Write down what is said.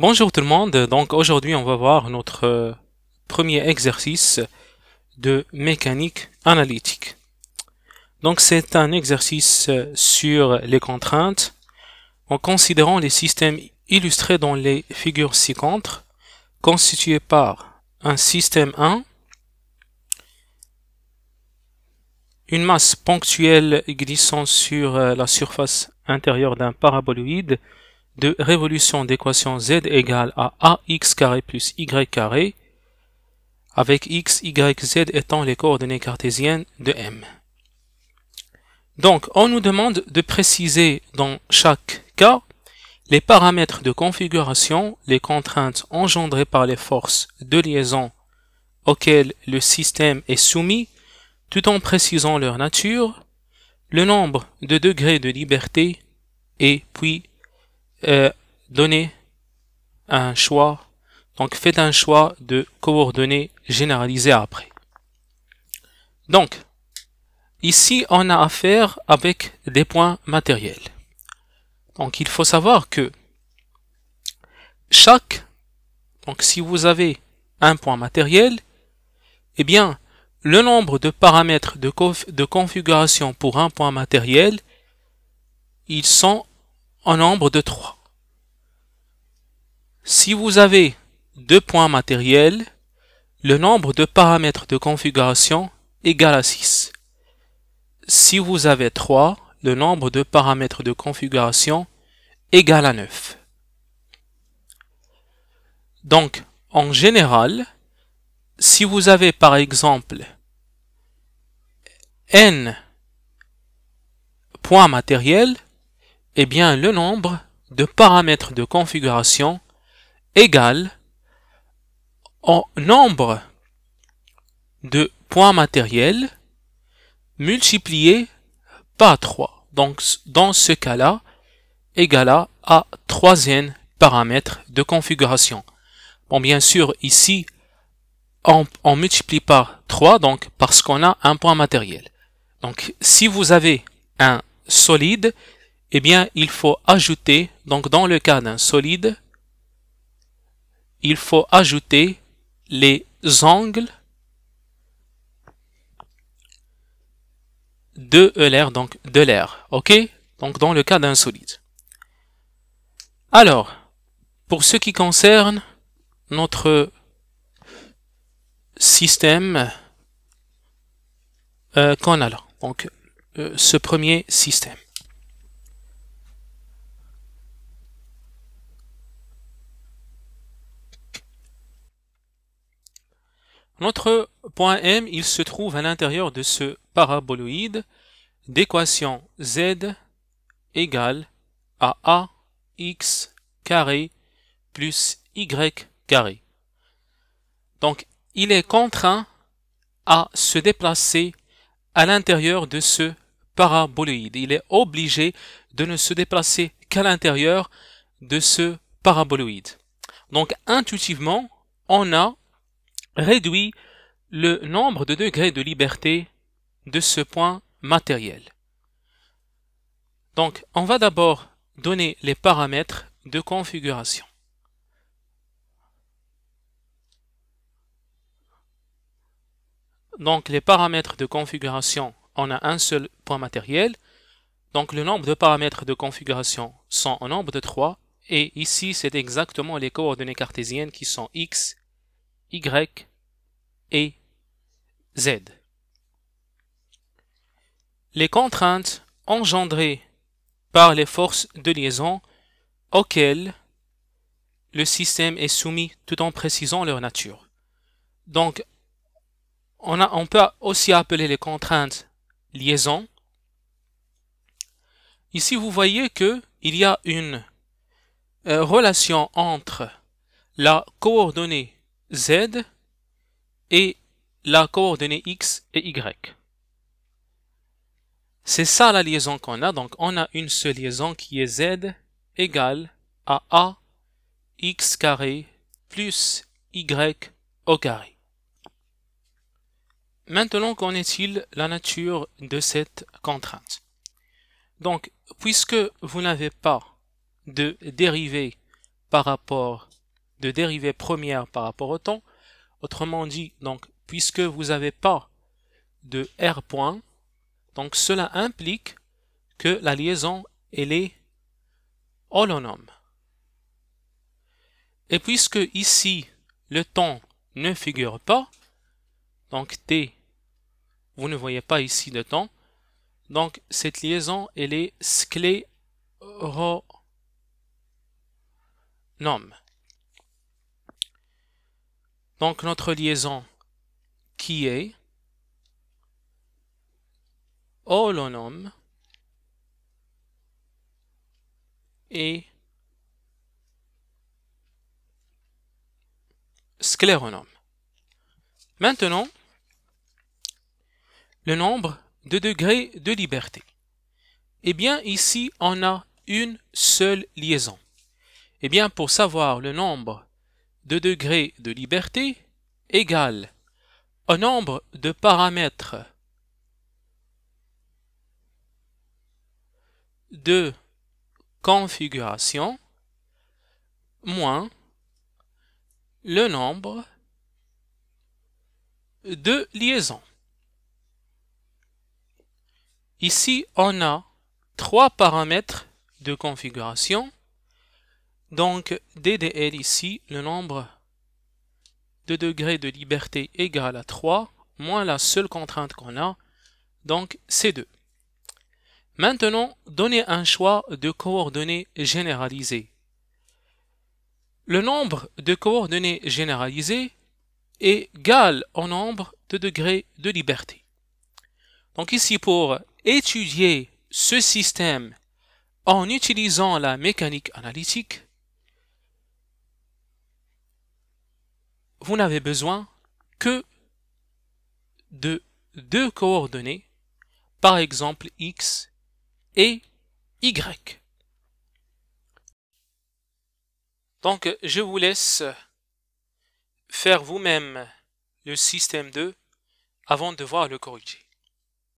Bonjour tout le monde, donc aujourd'hui on va voir notre euh, premier exercice de mécanique analytique. Donc c'est un exercice euh, sur les contraintes en considérant les systèmes illustrés dans les figures ci-contre constitués par un système 1, une masse ponctuelle glissant sur euh, la surface intérieure d'un paraboloïde de révolution d'équation z égale à ax carré plus y carré, avec x, y, z étant les coordonnées cartésiennes de M. Donc, on nous demande de préciser dans chaque cas les paramètres de configuration, les contraintes engendrées par les forces de liaison auxquelles le système est soumis, tout en précisant leur nature, le nombre de degrés de liberté et puis donner un choix. Donc faites un choix de coordonnées généralisées après. Donc, ici on a affaire avec des points matériels. Donc il faut savoir que chaque, donc si vous avez un point matériel, eh bien le nombre de paramètres de, de configuration pour un point matériel, ils sont nombre de 3. Si vous avez deux points matériels, le nombre de paramètres de configuration égale à 6. Si vous avez 3, le nombre de paramètres de configuration égale à 9. Donc, en général, si vous avez par exemple n points matériels, eh bien le nombre de paramètres de configuration égal au nombre de points matériels multiplié par 3. Donc dans ce cas-là, égal à troisième paramètre de configuration. Bon, bien sûr, ici, on, on multiplie par 3, donc parce qu'on a un point matériel. Donc si vous avez un solide, eh bien, il faut ajouter, donc dans le cas d'un solide, il faut ajouter les angles de l'air, e donc de l'air, ok Donc dans le cas d'un solide. Alors, pour ce qui concerne notre système euh, donc euh, ce premier système. Notre point M, il se trouve à l'intérieur de ce paraboloïde d'équation z égale à ax carré plus y carré. Donc, il est contraint à se déplacer à l'intérieur de ce paraboloïde. Il est obligé de ne se déplacer qu'à l'intérieur de ce paraboloïde. Donc, intuitivement, on a réduit le nombre de degrés de liberté de ce point matériel. Donc, on va d'abord donner les paramètres de configuration. Donc, les paramètres de configuration, on a un seul point matériel. Donc, le nombre de paramètres de configuration sont au nombre de 3. Et ici, c'est exactement les coordonnées cartésiennes qui sont x, y et Z. Les contraintes engendrées par les forces de liaison auxquelles le système est soumis tout en précisant leur nature. Donc, on, a, on peut aussi appeler les contraintes liaison. Ici, vous voyez qu'il y a une euh, relation entre la coordonnée z et la coordonnée x et y. C'est ça la liaison qu'on a. Donc, on a une seule liaison qui est z égale à a x carré plus y au carré. Maintenant, qu'en est-il la nature de cette contrainte Donc, puisque vous n'avez pas de dérivée par rapport de dérivée première par rapport au temps. Autrement dit, donc, puisque vous n'avez pas de R point, donc cela implique que la liaison, elle est holonome. Et puisque ici, le temps ne figure pas, donc T, vous ne voyez pas ici de temps, donc cette liaison, elle est scléronome. Donc notre liaison qui est holonome et scléronome. Maintenant, le nombre de degrés de liberté. Eh bien, ici, on a une seule liaison. Eh bien, pour savoir le nombre de degrés de liberté égale au nombre de paramètres de configuration moins le nombre de liaisons. Ici, on a trois paramètres de configuration donc, DDL ici, le nombre de degrés de liberté égal à 3, moins la seule contrainte qu'on a, donc c'est 2. Maintenant, donnez un choix de coordonnées généralisées. Le nombre de coordonnées généralisées est égal au nombre de degrés de liberté. Donc ici, pour étudier ce système en utilisant la mécanique analytique, vous n'avez besoin que de deux coordonnées, par exemple x et y. Donc, je vous laisse faire vous-même le système 2 avant de voir le corriger.